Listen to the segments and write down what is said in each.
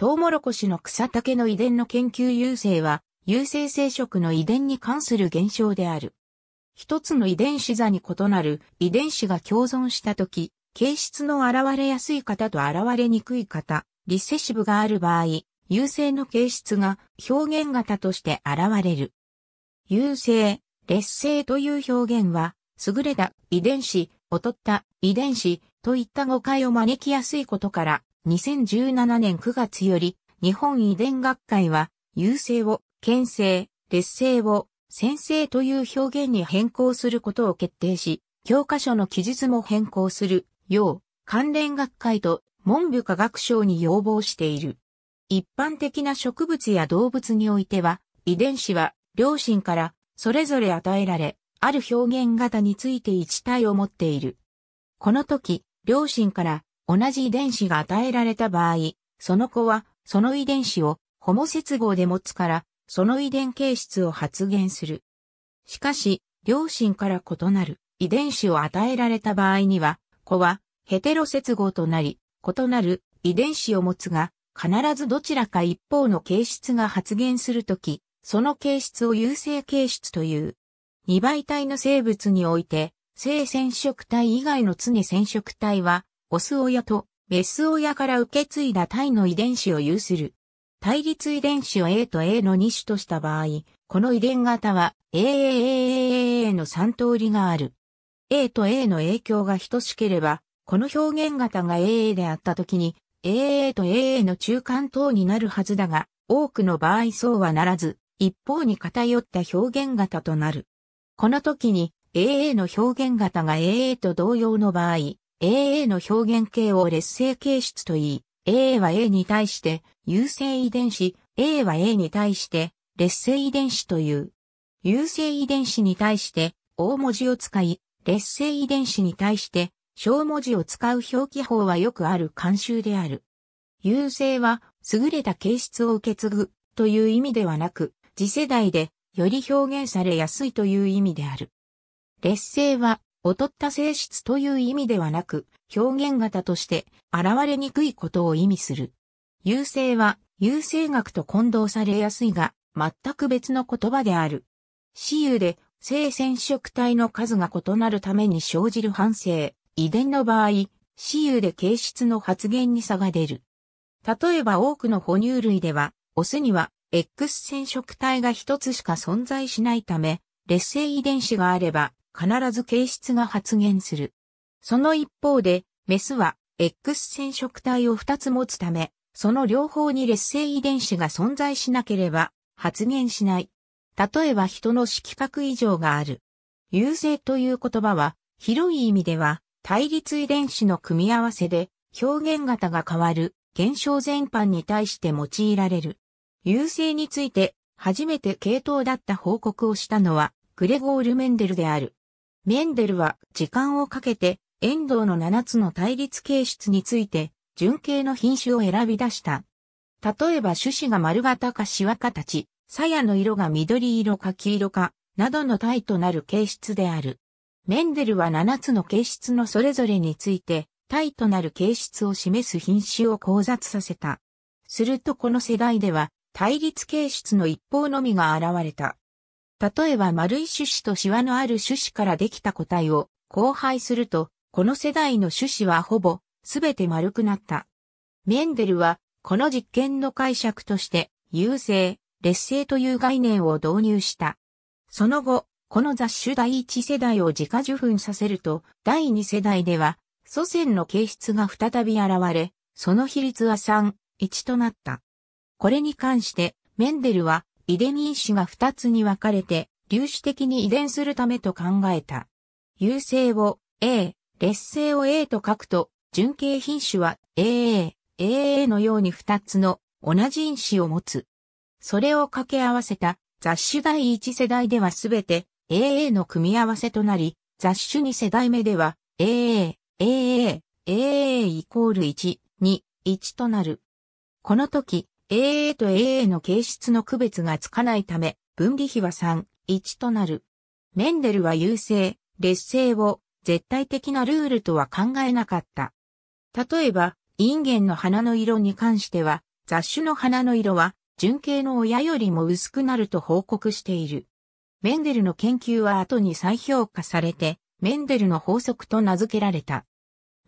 トウモロコシの草丈の遺伝の研究優勢は、優勢生殖の遺伝に関する現象である。一つの遺伝子座に異なる遺伝子が共存したとき、形質の現れやすい方と現れにくい方、リセシブがある場合、優勢の形質が表現型として現れる。優勢、劣勢という表現は、優れた遺伝子、劣った遺伝子といった誤解を招きやすいことから、2017年9月より、日本遺伝学会は、優勢を、県制、劣勢を、先生という表現に変更することを決定し、教科書の記述も変更する、よう、関連学会と文部科学省に要望している。一般的な植物や動物においては、遺伝子は両親からそれぞれ与えられ、ある表現型について一体を持っている。この時、両親から同じ遺伝子が与えられた場合、その子は、その遺伝子を、ホモ接合で持つから、その遺伝形質を発現する。しかし、両親から異なる遺伝子を与えられた場合には、子はヘテロ接合となり、異なる遺伝子を持つが、必ずどちらか一方の形質が発現するとき、その形質を優性形質という。二倍体の生物において、性染色体以外の常染色体は、オス親とメス親から受け継いだ体の遺伝子を有する。対立遺伝子を A と A の2種とした場合、この遺伝型は AAAAA の3通りがある。A と A の影響が等しければ、この表現型が AA であった時に AA と AA の中間等になるはずだが、多くの場合そうはならず、一方に偏った表現型となる。この時に AA の表現型が AA と同様の場合、AA の表現形を劣勢形質と言い、AA は A に対して優性遺伝子、A は A に対して劣勢遺伝子という。優性遺伝子に対して大文字を使い、劣勢遺伝子に対して小文字を使う表記法はよくある慣習である。優勢は優れた形質を受け継ぐという意味ではなく、次世代でより表現されやすいという意味である。劣勢は劣った性質という意味ではなく、表現型として現れにくいことを意味する。優勢は、優勢学と混同されやすいが、全く別の言葉である。私有で、性染色体の数が異なるために生じる反省、遺伝の場合、私有で形質の発現に差が出る。例えば多くの哺乳類では、オスには X 染色体が一つしか存在しないため、劣性遺伝子があれば、必ず形質が発現する。その一方で、メスは X 染色体を2つ持つため、その両方に劣性遺伝子が存在しなければ発現しない。例えば人の色覚異常がある。優勢という言葉は、広い意味では、対立遺伝子の組み合わせで表現型が変わる現象全般に対して用いられる。優勢について初めて系統だった報告をしたのはグレゴール・メンデルである。メンデルは時間をかけて遠藤の7つの対立形質について、純形の品種を選び出した。例えば種子が丸型かシワ形、鞘の色が緑色か黄色か、などの体となる形質である。メンデルは7つの形質のそれぞれについて、体となる形質を示す品種を考察させた。するとこの世代では、対立形質の一方のみが現れた。例えば丸い種子とシワのある種子からできた個体を交配すると、この世代の種子はほぼすべて丸くなった。メンデルは、この実験の解釈として、優勢、劣勢という概念を導入した。その後、この雑種第一世代を自家受粉させると、第二世代では、祖先の形質が再び現れ、その比率は3、1となった。これに関して、メンデルは、遺伝因子が2つに分かれて、粒子的に遺伝するためと考えた。優性を A、劣性を A と書くと、純系品種は AA、AA のように2つの同じ因子を持つ。それを掛け合わせた雑種第1世代ではすべて AA の組み合わせとなり、雑種2世代目では AA、AA、AA イコール1、2、1となる。この時、AA と AA の形質の区別がつかないため、分離比は3、1となる。メンデルは優勢、劣勢を絶対的なルールとは考えなかった。例えば、インゲンの花の色に関しては、雑種の花の色は、純系の親よりも薄くなると報告している。メンデルの研究は後に再評価されて、メンデルの法則と名付けられた。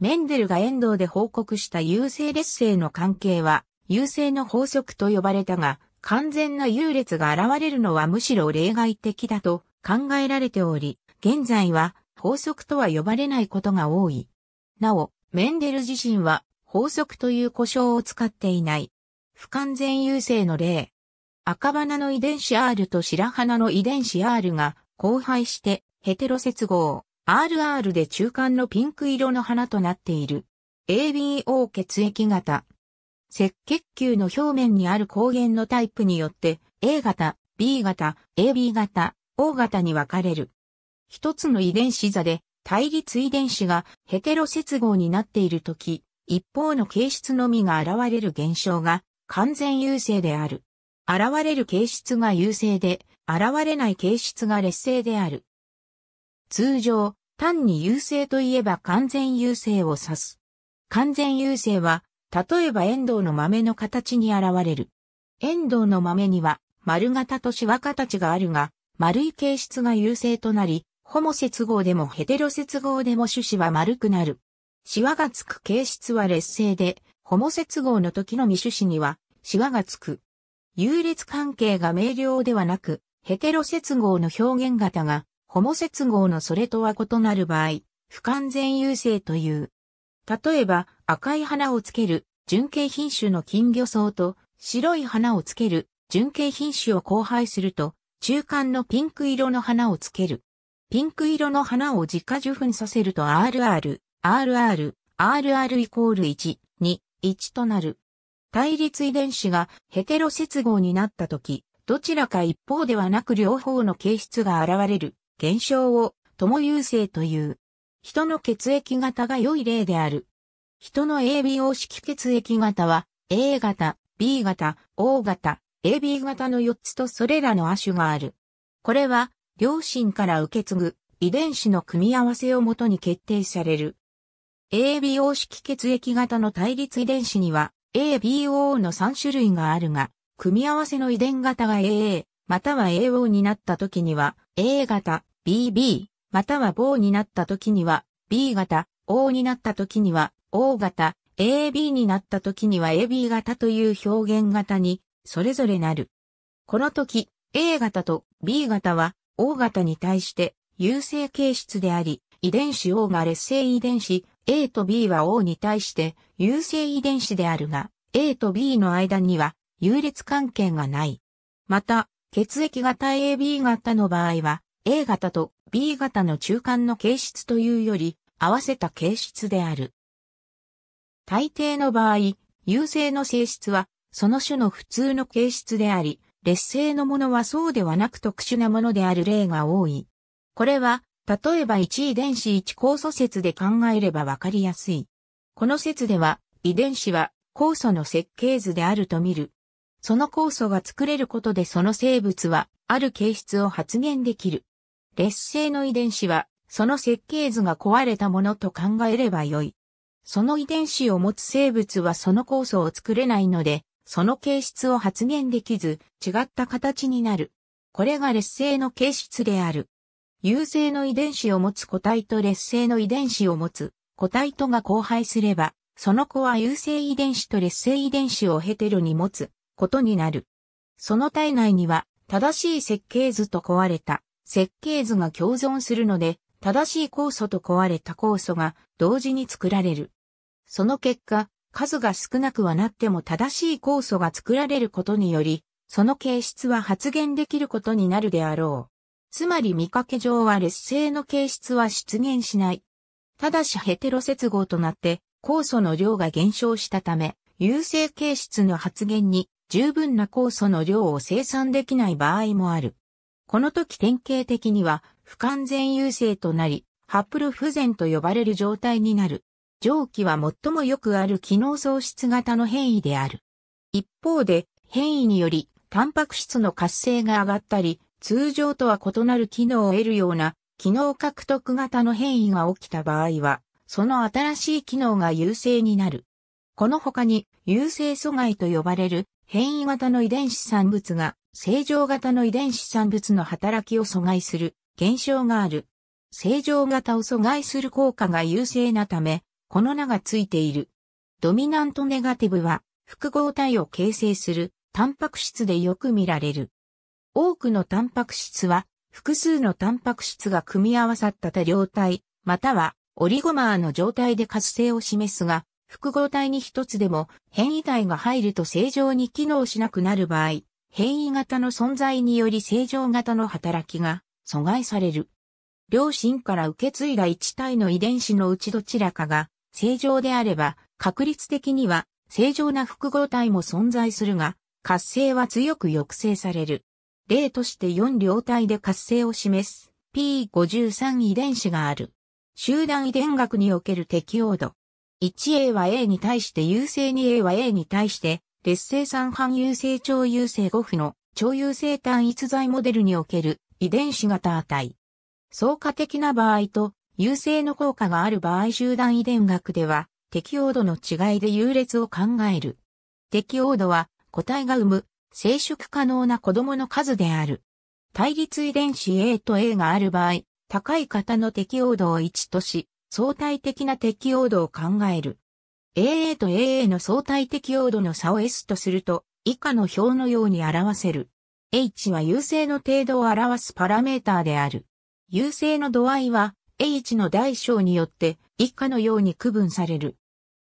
メンデルが遠藤で報告した優勢劣勢の関係は、優勢の法則と呼ばれたが、完全な優劣が現れるのはむしろ例外的だと考えられており、現在は法則とは呼ばれないことが多い。なお、メンデル自身は法則という呼称を使っていない。不完全優勢の例。赤花の遺伝子 R と白花の遺伝子 R が交配してヘテロ接合 RR で中間のピンク色の花となっている。ABO 血液型赤血球の表面にある抗原のタイプによって A 型、B 型、AB 型、O 型に分かれる。一つの遺伝子座で対立遺伝子がヘテロ接合になっているとき、一方の形質のみが現れる現象が完全優勢である。現れる形質が優勢で、現れない形質が劣勢である。通常、単に優勢といえば完全優勢を指す。完全優勢は例えば遠藤の豆の形に現れる。遠藤の豆には丸型とシワ形があるが、丸い形質が優勢となり、ホモ接合でもヘテロ接合でも種子は丸くなる。シワがつく形質は劣勢で、ホモ接合の時の未種子には、シワがつく。優劣関係が明瞭ではなく、ヘテロ接合の表現型が、ホモ接合のそれとは異なる場合、不完全優勢という。例えば、赤い花をつける純系品種の金魚草と白い花をつける純系品種を交配すると中間のピンク色の花をつける。ピンク色の花を自家受粉させると RR、RR、RR イコール1、2、1となる。対立遺伝子がヘテロ接合になった時、どちらか一方ではなく両方の形質が現れる現象を共有性という。人の血液型が良い例である。人の ABO 式血液型は A 型、B 型、O 型、AB 型の4つとそれらの亜種がある。これは両親から受け継ぐ遺伝子の組み合わせをもとに決定される。ABO 式血液型の対立遺伝子には ABO の3種類があるが、組み合わせの遺伝型が AA または AO になった時には A 型、BB または BO になった時には B 型、O になった時には O 型、AB になった時には AB 型という表現型にそれぞれなる。この時、A 型と B 型は O 型に対して優性形質であり、遺伝子 O が劣性遺伝子 A と B は O に対して優性遺伝子であるが、A と B の間には優劣関係がない。また、血液型 AB 型の場合は、A 型と B 型の中間の形質というより、合わせた形質である。大抵の場合、優勢の性質は、その種の普通の形質であり、劣勢のものはそうではなく特殊なものである例が多い。これは、例えば1遺伝子1酵素説で考えればわかりやすい。この説では、遺伝子は酵素の設計図であると見る。その酵素が作れることでその生物は、ある形質を発現できる。劣勢の遺伝子は、その設計図が壊れたものと考えればよい。その遺伝子を持つ生物はその酵素を作れないので、その形質を発現できず、違った形になる。これが劣勢の形質である。優勢の遺伝子を持つ個体と劣勢の遺伝子を持つ個体とが交配すれば、その子は優勢遺伝子と劣勢遺伝子をヘテロに持つことになる。その体内には正しい設計図と壊れた設計図が共存するので、正しい酵素と壊れた酵素が同時に作られる。その結果、数が少なくはなっても正しい酵素が作られることにより、その形質は発現できることになるであろう。つまり見かけ上は劣勢の形質は出現しない。ただしヘテロ接合となって酵素の量が減少したため、優勢形質の発現に十分な酵素の量を生産できない場合もある。この時典型的には不完全優勢となり、ハッブル不全と呼ばれる状態になる。上記は最もよくある機能喪失型の変異である。一方で、変異により、タンパク質の活性が上がったり、通常とは異なる機能を得るような、機能獲得型の変異が起きた場合は、その新しい機能が優勢になる。この他に、優勢阻害と呼ばれる変異型の遺伝子産物が正常型の遺伝子産物の働きを阻害する現象がある。正常型を阻害する効果が優勢なため、この名がついている。ドミナントネガティブは複合体を形成するタンパク質でよく見られる。多くのタンパク質は複数のタンパク質が組み合わさった多量体、またはオリゴマーの状態で活性を示すが、複合体に一つでも変異体が入ると正常に機能しなくなる場合、変異型の存在により正常型の働きが阻害される。両親から受け継いだ一体の遺伝子のうちどちらかが正常であれば確率的には正常な複合体も存在するが、活性は強く抑制される。例として4両体で活性を示す P53 遺伝子がある。集団遺伝学における適応度。1A は A に対して優勢 2A は A に対して、劣勢三半優勢超優勢5負の超優勢単一剤モデルにおける遺伝子型値。相加的な場合と優勢の効果がある場合集団遺伝学では適応度の違いで優劣を考える。適応度は個体が生む生殖可能な子供の数である。対立遺伝子 A と A がある場合、高い方の適応度を1とし、相対的な適応度を考える。AA と AA の相対適応度の差を S とすると、以下の表のように表せる。H は優勢の程度を表すパラメーターである。優勢の度合いは H の大小によって以下のように区分される。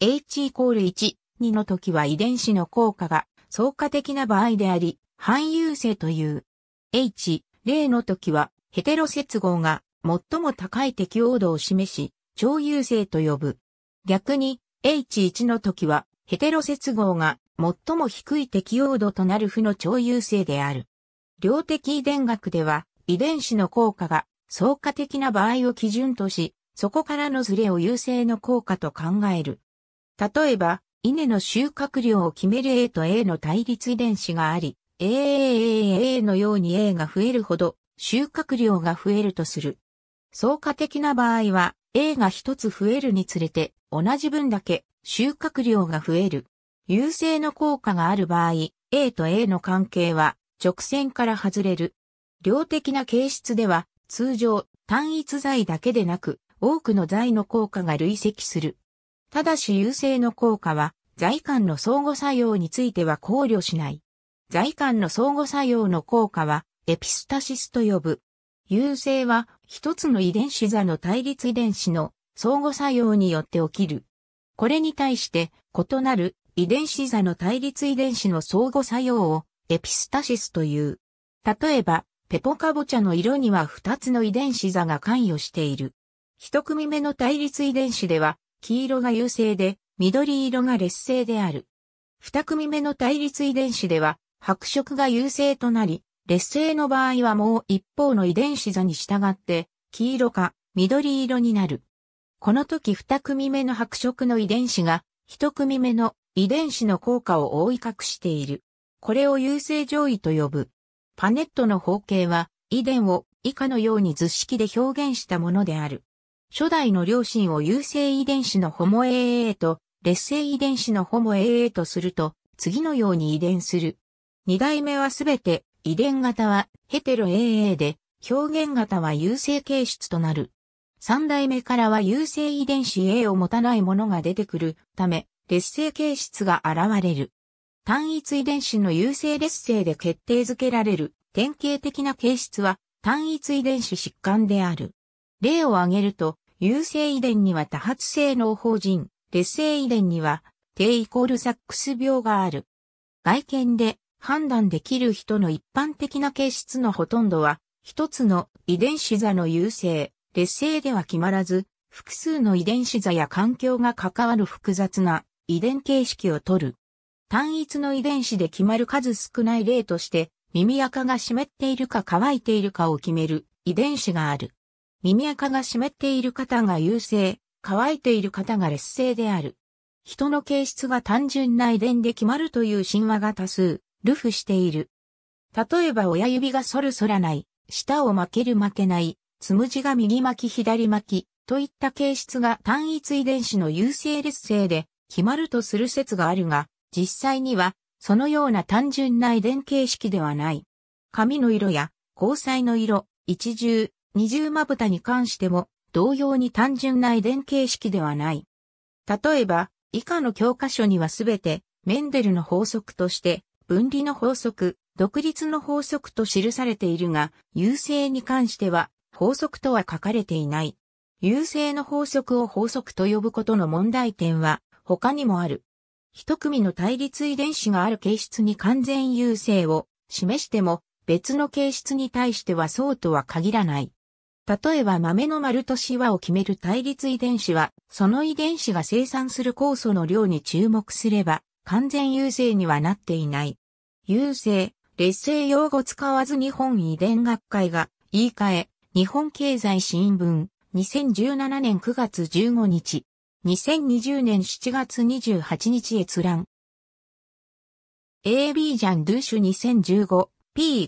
H イコール1、2の時は遺伝子の効果が相加的な場合であり、反優勢という。H、0の時はヘテロ接合が最も高い適応度を示し、超優勢と呼ぶ。逆に、H1 の時は、ヘテロ接合が最も低い適応度となる負の超優勢である。量的遺伝学では、遺伝子の効果が相加的な場合を基準とし、そこからのズレを優勢の効果と考える。例えば、稲の収穫量を決める A と A の対立遺伝子があり、AAAA のように A が増えるほど収穫量が増えるとする。相加的な場合は、A が一つ増えるにつれて同じ分だけ収穫量が増える。優勢の効果がある場合、A と A の関係は直線から外れる。量的な形質では通常単一材だけでなく多くの材の効果が累積する。ただし優勢の効果は材間の相互作用については考慮しない。材間の相互作用の効果はエピスタシスと呼ぶ。優勢は一つの遺伝子座の対立遺伝子の相互作用によって起きる。これに対して異なる遺伝子座の対立遺伝子の相互作用をエピスタシスという。例えば、ペポカボチャの色には二つの遺伝子座が関与している。一組目の対立遺伝子では、黄色が優勢で、緑色が劣勢である。二組目の対立遺伝子では、白色が優勢となり、劣勢の場合はもう一方の遺伝子座に従って、黄色か緑色になる。この時二組目の白色の遺伝子が、一組目の遺伝子の効果を覆い隠している。これを優勢上位と呼ぶ。パネットの方形は、遺伝を以下のように図式で表現したものである。初代の両親を優勢遺伝子のホモ AA と、劣勢遺伝子のホモ AA とすると、次のように遺伝する。二代目はすべて遺伝型はヘテロ AA で、表現型は優性形質となる。三代目からは優性遺伝子 A を持たないものが出てくるため、劣性形質が現れる。単一遺伝子の優性劣性で決定づけられる典型的な形質は単一遺伝子疾患である。例を挙げると、優性遺伝には多発性脳法人、劣性遺伝には低イコールサックス病がある。外見で判断できる人の一般的な形質のほとんどは、一つの遺伝子座の優勢、劣勢では決まらず、複数の遺伝子座や環境が関わる複雑な遺伝形式をとる。単一の遺伝子で決まる数少ない例として、耳垢が湿っているか乾いているかを決める遺伝子がある。耳垢が湿っている方が優勢、乾いている方が劣勢である。人の形質が単純な遺伝で決まるという神話が多数ルフしている。例えば親指が反る反らない、舌を巻ける巻けない、つむじが右巻き左巻き、といった形質が単一遺伝子の優性劣性で決まるとする説があるが、実際には、そのような単純な遺伝形式ではない。髪の色や、交際の色、一重、二重まぶたに関しても、同様に単純な遺伝形式ではない。例えば、以下の教科書にはすべて、メンデルの法則として、分離の法則、独立の法則と記されているが、優勢に関しては法則とは書かれていない。優勢の法則を法則と呼ぶことの問題点は他にもある。一組の対立遺伝子がある形質に完全優勢を示しても別の形質に対してはそうとは限らない。例えば豆の丸とシワを決める対立遺伝子は、その遺伝子が生産する酵素の量に注目すれば、完全優勢にはなっていない。優勢、劣勢用語使わず日本遺伝学会が言い換え、日本経済新聞、2017年9月15日、2020年7月28日閲覧。AB ジャン・ドゥシュ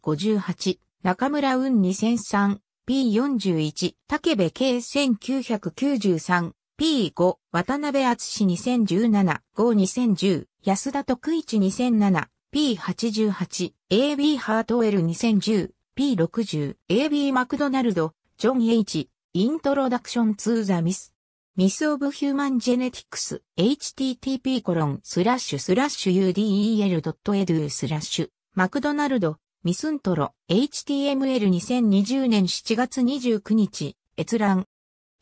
2015P58 中村運 2003P41 竹部圭 1993P5 渡辺厚志2017-5-2010安田徳一2007 P88、AB ハートウェル2010、P60、AB マクドナルド、ジョン・ H、イントロダクション・ツー・ザ・ミス。ミス・オブ・ヒューマン・ジェネティクス、http コロン、スラッシュ、スラッシュ、udel.edu スラッシュ、マクドナルド、ミスントロ、html2020 年7月29日、閲覧。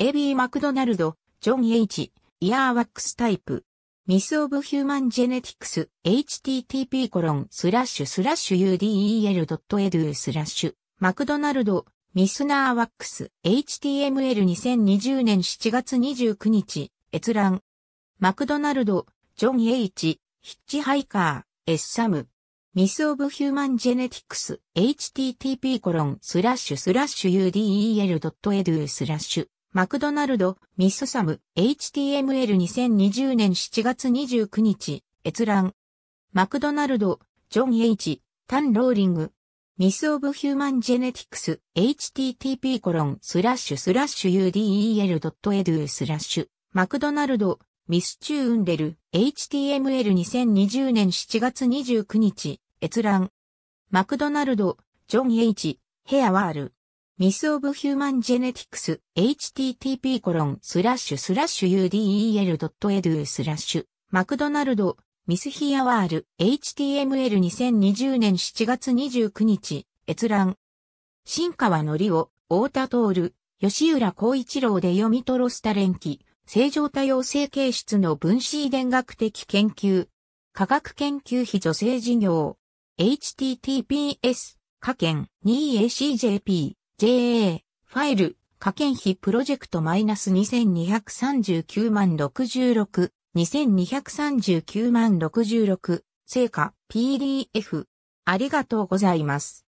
AB マクドナルド、ジョン・ H、イヤーワックスタイプ、ミスオブヒューマンジェネティクス http コロンスラッシュスラッシュ udel.edu スラッシュマクドナルドミスナーワックス HTML2020 年7月29日閲覧マクドナルドジョン・ H ヒッチハイカーエッサムミスオブヒューマンジェネティクス http コロンスラッシュスラッシュ udel.edu スラッシュマクドナルド、ミスサム、HTML2020 年7月29日、閲覧。マクドナルド、ジョン・ H、タン・ローリング。ミス・オブ・ヒューマン・ジェネティクス、http コロン、スラッシュ、スラッシュ、udel.edu、スラッシュ、マクドナルド、ミス・チューンデル、HTML2020 年7月29日、閲覧。マクドナルド、ジョン・ H、ヘアワール。ミスオブヒューマンジェネティクス http コロンスラッシュスラッシュ udel.edu スラッシュマクドナルドミスヒアワール HTML2020 年7月29日閲覧新川のりお太田徹吉浦光一郎で読みトロスタ連記正常多様性形質の分子遺伝学的研究科学研究費助成事業 https 科研 2acjp JA、ファイル、科研費プロジェクトマイナス2239万66、2239万66、成果、PDF。ありがとうございます。